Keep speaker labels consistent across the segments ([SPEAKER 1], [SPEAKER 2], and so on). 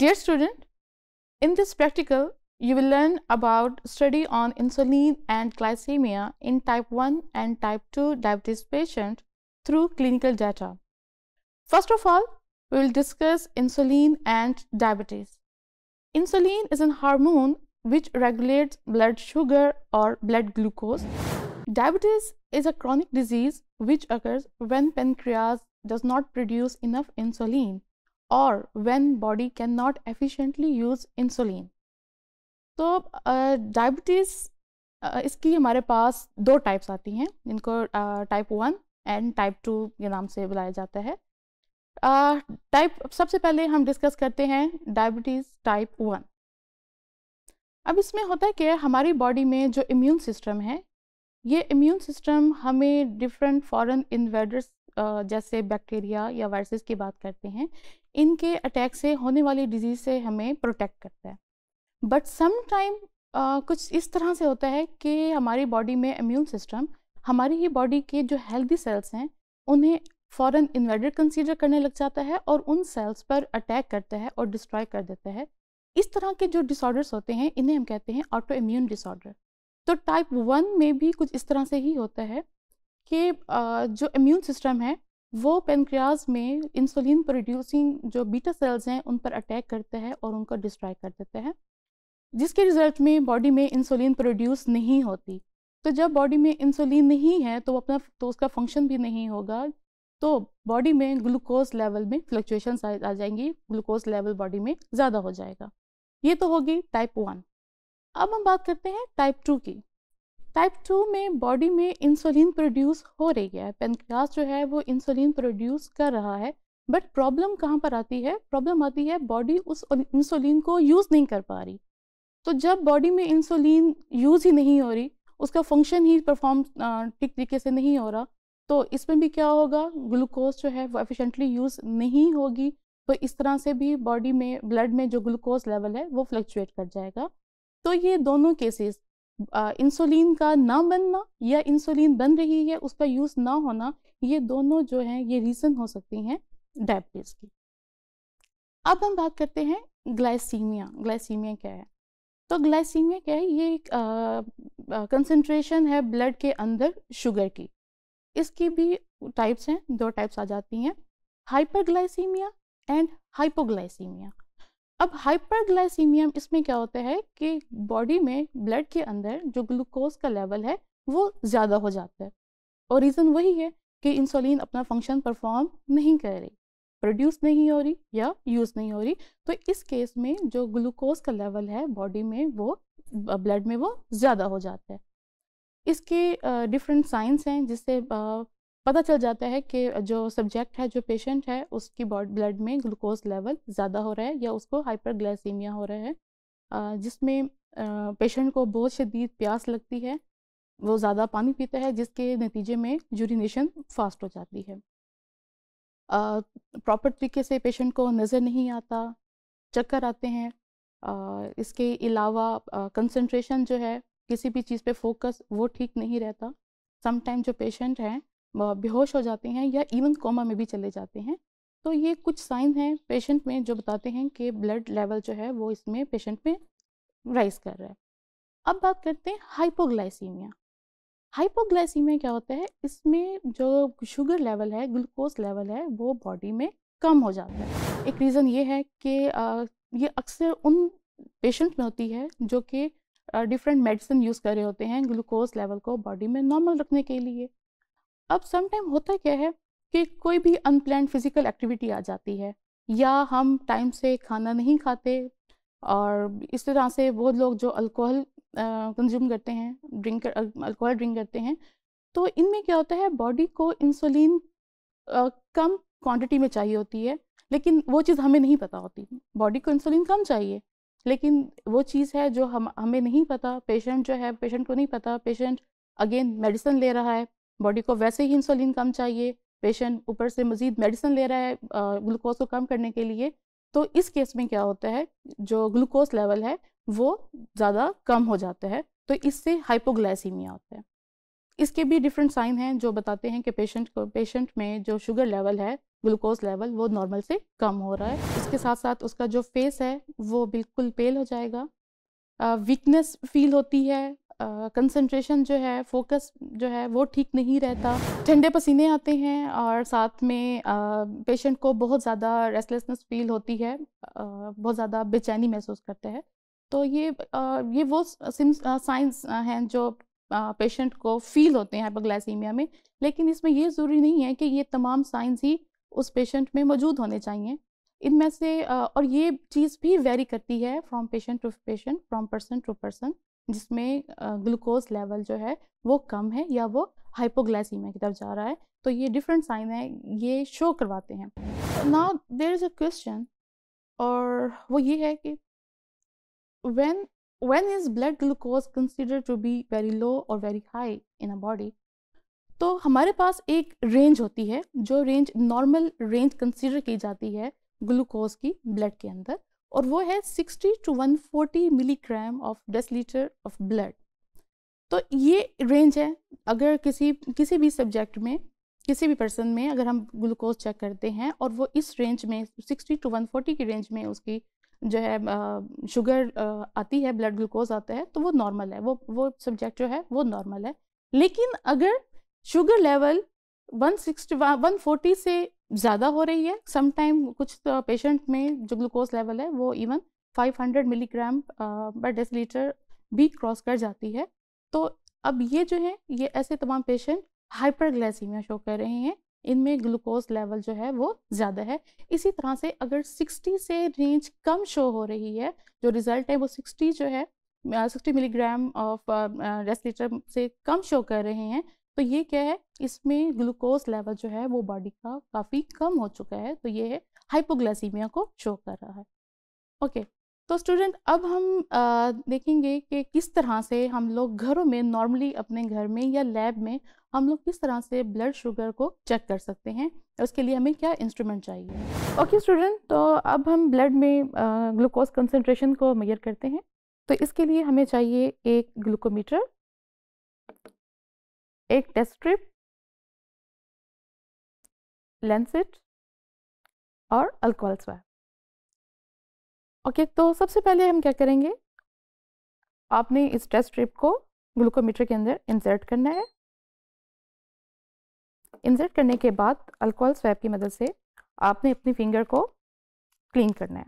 [SPEAKER 1] Dear student, in this practical, you will learn about study on insulin and glycemia in type 1 and type 2 diabetes patient through clinical data. First of all, we will discuss insulin and diabetes. Insulin is an hormone which regulates blood sugar or blood glucose. Diabetes is a chronic disease which occurs when pancreas does not produce enough insulin और when body can not efficiently use insulin तो diabetes इसकी हमारे पास दो types आती हैं इनको type one and type two के नाम से बुलाया जाता है टाइप सबसे पहले हम डिस्कस करते हैं डायबिटीज़ टाइप वन अब इसमें होता है कि हमारी बॉडी में जो इम्यून सिस्टम है ये इम्यून सिस्टम हमें डिफरेंट फॉरेन इन्वेडर्स जैसे बैक्टीरिया या वायरसेस की बात करते हैं इनके अटैक से होने वाली डिजीज़ से हमें प्रोटेक्ट करता है बट सम टाइम कुछ इस तरह से होता है कि हमारी बॉडी में इम्यून सिस्टम हमारी ही बॉडी के जो हेल्दी सेल्स हैं उन्हें फॉरन इन्वेडर कंसीडर करने लग जाता है और उन सेल्स पर अटैक करता है और डिस्ट्रॉय कर देता है इस तरह के जो डिसऑर्डर्स होते हैं इन्हें हम कहते हैं ऑटो इम्यून डिसऑर्डर तो टाइप वन में भी कुछ इस तरह से ही होता है कि जो इम्यून सिस्टम है वो पेनक्रियाज में इंसुलिन प्रोड्यूसिंग जो बीटा सेल्स हैं उन पर अटैक करते हैं और उनको डिस्ट्रॉय कर देते हैं जिसके रिजल्ट में बॉडी में इंसुलिन प्रोड्यूस नहीं होती तो जब बॉडी में इंसुलिन नहीं है तो अपना तो उसका फंक्शन भी नहीं होगा तो बॉडी में ग्लूकोज लेवल में फ्लक्चुएशन आ जाएंगी ग्लूकोज लेवल बॉडी में ज़्यादा हो जाएगा ये तो होगी टाइप वन अब हम बात करते हैं टाइप टू की टाइप टू में बॉडी में इंसुलिन प्रोड्यूस हो रही है पेनक्रियास जो है वो इंसुलिन प्रोड्यूस कर रहा है बट प्रॉब्लम कहाँ पर आती है प्रॉब्लम आती है बॉडी उस इंसुलिन को यूज़ नहीं कर पा रही तो जब बॉडी में इंसुलिन यूज़ ही नहीं हो रही उसका फंक्शन ही परफॉर्म ठीक तरीके से नहीं हो रहा तो इसमें भी क्या होगा ग्लूकोज जो है वो एफिशेंटली यूज़ नहीं होगी तो इस तरह से भी बॉडी में ब्लड में जो ग्लूकोज लेवल है वो फ्लक्चुएट कर जाएगा तो ये दोनों केसेस इंसुलिन का ना बनना या इंसुलिन बन रही है उसका यूज़ ना होना ये दोनों जो हैं ये रीज़न हो सकती हैं डायबिटीज़ की अब हम बात करते हैं ग्लाइसीमिया ग्लाइसीमिया क्या है तो ग्लाइसीमिया क्या है ये एक कंसनट्रेशन है ब्लड के अंदर शुगर की इसकी भी टाइप्स हैं दो टाइप्स आ जाती हैं हाइपरग्लाइसीमिया एंड हाइपोग्लाइसीमिया अब हाइपरग्लाइसीमियम इसमें क्या होता है कि बॉडी में ब्लड के अंदर जो ग्लूकोज का लेवल है वो ज़्यादा हो जाता है और रीज़न वही है कि इंसुलिन अपना फंक्शन परफॉर्म नहीं कर रही प्रोड्यूस नहीं हो रही या यूज़ नहीं हो रही तो इस केस में जो ग्लूकोज का लेवल है बॉडी में वो ब्लड में वो ज़्यादा हो जाता है इसके डिफरेंट साइंस हैं जिससे पता चल जाता है कि जो सब्जेक्ट है जो पेशेंट है उसकी बॉडी ब्लड में ग्लूकोज लेवल ज़्यादा हो रहा है या उसको हाइपरग्लाइसीमिया हो रहा है जिसमें पेशेंट को बहुत शदीद प्यास लगती है वो ज़्यादा पानी पीता है जिसके नतीजे में यूरिनेशन फास्ट हो जाती है प्रॉपर तरीके से पेशेंट को नज़र नहीं आता चक्कर आते हैं आ, इसके अलावा कंसंट्रेशन जो है किसी भी चीज़ पे फोकस वो ठीक नहीं रहता समटाइम जो पेशेंट हैं बेहोश हो जाते हैं या इवन कोमा में भी चले जाते हैं तो ये कुछ साइन हैं पेशेंट में जो बताते हैं कि ब्लड लेवल जो है वो इसमें पेशेंट में राइज कर रहा है अब बात करते हैं हाइपोग्लाइसीमिया हाइपोग्लाइसीमिया क्या होता है इसमें जो शुगर लेवल है ग्लूकोज लेवल है वो बॉडी में कम हो जाता है एक रीज़न ये है कि ये अक्सर उन पेशेंट में होती है जो कि डिफरेंट मेडिसिन यूज़ कर रहे होते हैं ग्लूकोज लेवल को बॉडी में नॉर्मल रखने के लिए अब समटाइम होता क्या है कि कोई भी अनप्लान फिजिकल एक्टिविटी आ जाती है या हम टाइम से खाना नहीं खाते और इस तरह से बहुत लोग जो अल्कोहल कंज्यूम करते हैं ड्रिंक अल्कोहल ड्रिंक करते हैं तो इनमें क्या होता है बॉडी को इंसुलिन कम क्वांटिटी में चाहिए होती है लेकिन वो चीज़ हमें नहीं पता होती बॉडी को इंसुलिन कम चाहिए लेकिन वो चीज़ है जो हम हमें नहीं पता पेशेंट जो है पेशेंट को नहीं पता पेशेंट अगेन मेडिसिन ले रहा है बॉडी को वैसे ही इंसुलिन कम चाहिए पेशेंट ऊपर से मज़ीद मेडिसिन ले रहा है ग्लूकोज को कम करने के लिए तो इस केस में क्या होता है जो ग्लूकोज लेवल है वो ज़्यादा कम हो जाता है तो इससे हाइपोग्लाइसीमिया होता है इसके भी डिफरेंट साइन हैं जो बताते हैं कि पेशेंट को पेशेंट में जो शुगर लेवल है ग्लूकोज लेवल वो नॉर्मल से कम हो रहा है इसके साथ साथ उसका जो फेस है वो बिल्कुल पेल हो जाएगा वीकनेस फील होती है कंसंट्रेशन जो है फोकस जो है वो ठीक नहीं रहता ठंडे पसीने आते हैं और साथ में पेशेंट को बहुत ज़्यादा रेस्टलेसनेस फील होती है बहुत ज़्यादा बेचैनी महसूस करते हैं तो ये ये वो साइंस हैं जो पेशेंट को फील होते हैं हाइपोग्लाइसीमिया में लेकिन इसमें ये ज़रूरी नहीं है कि ये तमाम साइंस ही उस पेशेंट में मौजूद होने चाहिए इनमें से और ये चीज़ भी वेरी करती है from patient to patient from person to person जिसमें ग्लूकोज लेवल जो है वो कम है या वो हाइपोग्लाइसीमिया की तरफ जा रहा है तो ये डिफरेंट साइन है ये शो करवाते हैं now there is a question और वो ये है कि when when is blood glucose consider to be very low or very high in a body तो हमारे पास एक रेंज होती है जो रेंज नॉर्मल रेंज कंसिडर की जाती है ग्लूकोज की ब्लड के अंदर और वो है 60 to 140 milligram of decilitre of blood तो ये रेंज है अगर किसी किसी भी सब्जेक्ट में किसी भी पर्सन में अगर हम ग्लूकोज चेक करते हैं और वो इस रेंज में 60 टू 140 की रेंज में उसकी जो है शुगर आती है ब्लड ग्लूकोज आता है तो वो नॉर्मल है वो वो सब्जेक्ट जो है वो नॉर्मल है लेकिन अगर शुगर लेवल 160 140 से ज़्यादा हो रही है समटाइम कुछ तो पेशेंट में जो ग्लूकोज लेवल है वो इवन 500 मिलीग्राम पर डेसीलीटर भी क्रॉस कर जाती है तो अब ये जो है ये ऐसे तमाम पेशेंट हाइपरग्लाइसीमिया शो कर रहे हैं इनमें ग्लूकोज लेवल जो है वो ज़्यादा है इसी तरह से अगर 60 से रेंज कम शो हो रही है जो रिज़ल्ट है वो 60 जो है सिक्सटी मिलीग्राम ऑफ लीटर से कम शो कर रहे हैं तो ये क्या है इसमें ग्लूकोज लेवल जो है वो बॉडी का काफ़ी कम हो चुका है तो ये है हाइपोग्लासीमिया को शो कर रहा है ओके तो स्टूडेंट अब हम आ, देखेंगे कि किस तरह से हम लोग घरों में नॉर्मली अपने घर में या लैब में हम लोग किस तरह से ब्लड शुगर को चेक कर सकते हैं उसके लिए हमें क्या इंस्ट्रूमेंट चाहिए ओके स्टूडेंट तो अब हम ब्लड में ग्लूकोज कंसनट्रेशन को मैयर करते हैं तो इसके लिए हमें चाहिए एक ग्लूकोमीटर एक टेस्ट स्ट्रिप लेंसेट और अल्कोहल स्वैप ओके तो सबसे पहले हम क्या करेंगे आपने इस टेस्ट स्ट्रिप को ग्लूकोमीटर के अंदर इंसर्ट करना है इंसर्ट करने के बाद अल्कोहल स्वैप की मदद से आपने अपनी फिंगर को क्लीन करना है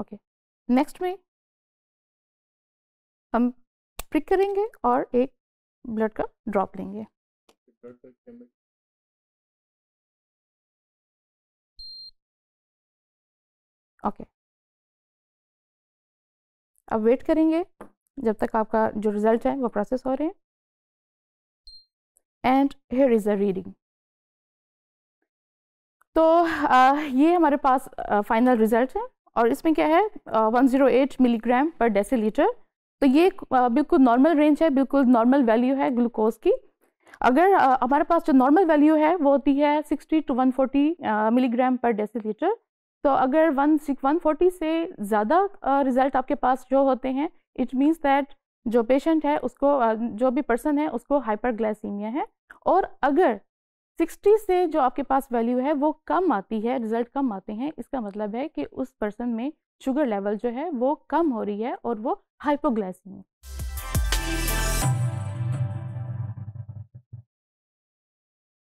[SPEAKER 1] ओके okay. नेक्स्ट में हम प्रिक करेंगे और एक ब्लड का ड्रॉप लेंगे ओके अब वेट करेंगे जब तक आपका जो रिजल्ट है वो प्रोसेस हो रहे हैं and here is a reading तो आ, ये हमारे पास फाइनल रिजल्ट है और इसमें क्या है आ, 108 मिलीग्राम पर डेसीलीटर तो ये बिल्कुल नॉर्मल रेंज है बिल्कुल नॉर्मल वैल्यू है ग्लूकोज की अगर हमारे पास जो नॉर्मल वैल्यू है वो होती है 60 टू 140 मिलीग्राम पर डेसीलीटर तो अगर वन वन फोर्टी से ज़्यादा रिज़ल्ट आपके पास जो होते हैं इट मीन्स दैट जो पेशेंट है उसको जो भी पर्सन है उसको हाइपरग्लाइसीमिया है और अगर 60 से जो आपके पास वैल्यू है वो कम आती है रिजल्ट कम आते हैं इसका मतलब है कि उस पर्सन में शुगर लेवल जो है वो कम हो रही है और वो hypoglycemia.